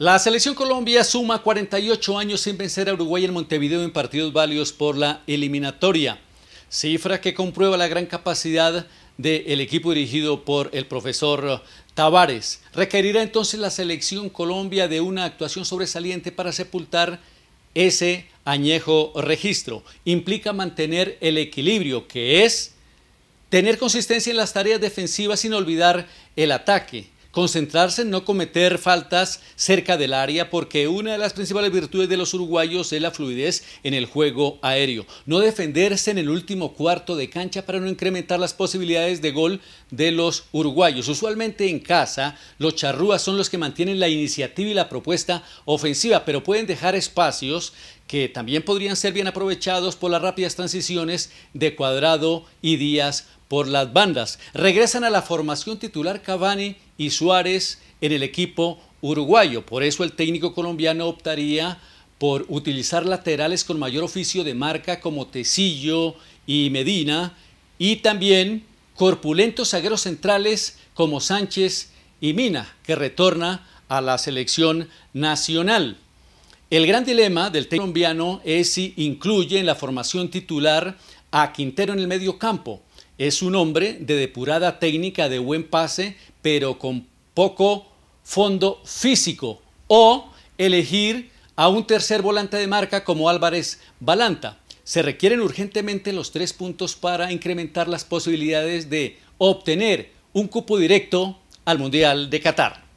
La selección Colombia suma 48 años sin vencer a Uruguay en Montevideo en partidos válidos por la eliminatoria, cifra que comprueba la gran capacidad del equipo dirigido por el profesor Tavares. Requerirá entonces la selección Colombia de una actuación sobresaliente para sepultar ese añejo registro. Implica mantener el equilibrio, que es tener consistencia en las tareas defensivas sin olvidar el ataque, concentrarse en no cometer faltas cerca del área porque una de las principales virtudes de los uruguayos es la fluidez en el juego aéreo. No defenderse en el último cuarto de cancha para no incrementar las posibilidades de gol de los uruguayos. Usualmente en casa los charrúas son los que mantienen la iniciativa y la propuesta ofensiva, pero pueden dejar espacios que también podrían ser bien aprovechados por las rápidas transiciones de Cuadrado y Díaz por las bandas. Regresan a la formación titular Cavani y Suárez en el equipo uruguayo. Por eso el técnico colombiano optaría por utilizar laterales con mayor oficio de marca como Tecillo y Medina y también corpulentos zagueros centrales como Sánchez y Mina, que retorna a la selección nacional. El gran dilema del técnico colombiano es si incluye en la formación titular a Quintero en el medio campo, es un hombre de depurada técnica, de buen pase, pero con poco fondo físico. O elegir a un tercer volante de marca como Álvarez Balanta. Se requieren urgentemente los tres puntos para incrementar las posibilidades de obtener un cupo directo al Mundial de Qatar.